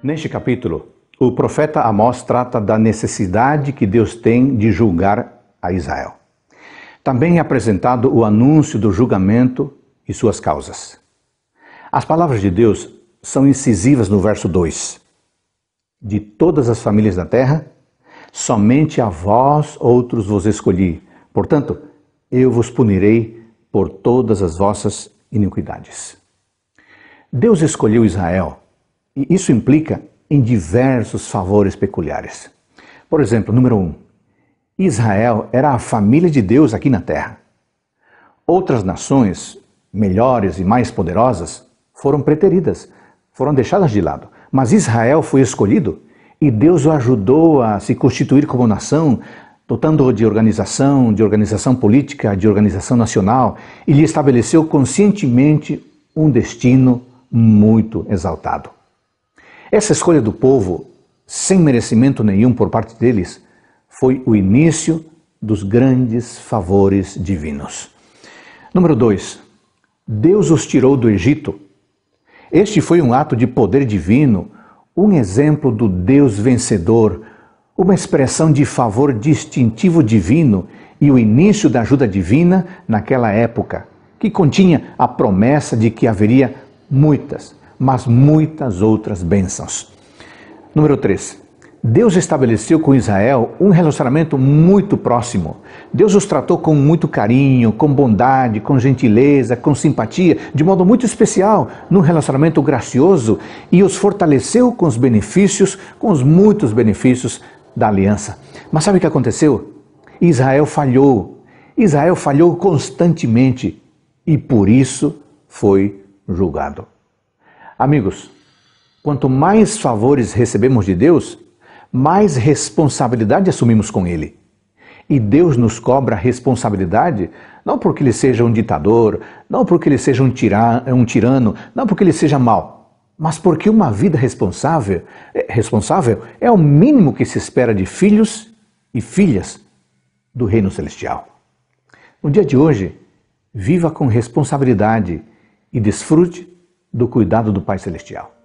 Neste capítulo, o profeta Amós trata da necessidade que Deus tem de julgar a Israel. Também é apresentado o anúncio do julgamento e suas causas. As palavras de Deus são incisivas no verso 2. De todas as famílias da terra, somente a vós outros vos escolhi. Portanto, eu vos punirei por todas as vossas iniquidades. Deus escolheu Israel e isso implica em diversos favores peculiares. Por exemplo, número 1. Um, Israel era a família de Deus aqui na terra. Outras nações, melhores e mais poderosas, foram preteridas, foram deixadas de lado. Mas Israel foi escolhido e Deus o ajudou a se constituir como nação, dotando-o de organização, de organização política, de organização nacional e lhe estabeleceu conscientemente um destino muito exaltado. Essa escolha do povo, sem merecimento nenhum por parte deles, foi o início dos grandes favores divinos. Número 2. Deus os tirou do Egito. Este foi um ato de poder divino, um exemplo do Deus vencedor, uma expressão de favor distintivo divino e o início da ajuda divina naquela época, que continha a promessa de que haveria muitas, mas muitas outras bênçãos. Número 3. Deus estabeleceu com Israel um relacionamento muito próximo. Deus os tratou com muito carinho, com bondade, com gentileza, com simpatia, de modo muito especial, num relacionamento gracioso e os fortaleceu com os benefícios, com os muitos benefícios da aliança. Mas sabe o que aconteceu? Israel falhou. Israel falhou constantemente e por isso foi julgado. Amigos, quanto mais favores recebemos de Deus, mais responsabilidade assumimos com Ele. E Deus nos cobra responsabilidade não porque Ele seja um ditador, não porque Ele seja um, tira, um tirano, não porque Ele seja mau, mas porque uma vida responsável, eh, responsável é o mínimo que se espera de filhos e filhas do Reino Celestial. No dia de hoje, viva com responsabilidade e desfrute do cuidado do Pai Celestial.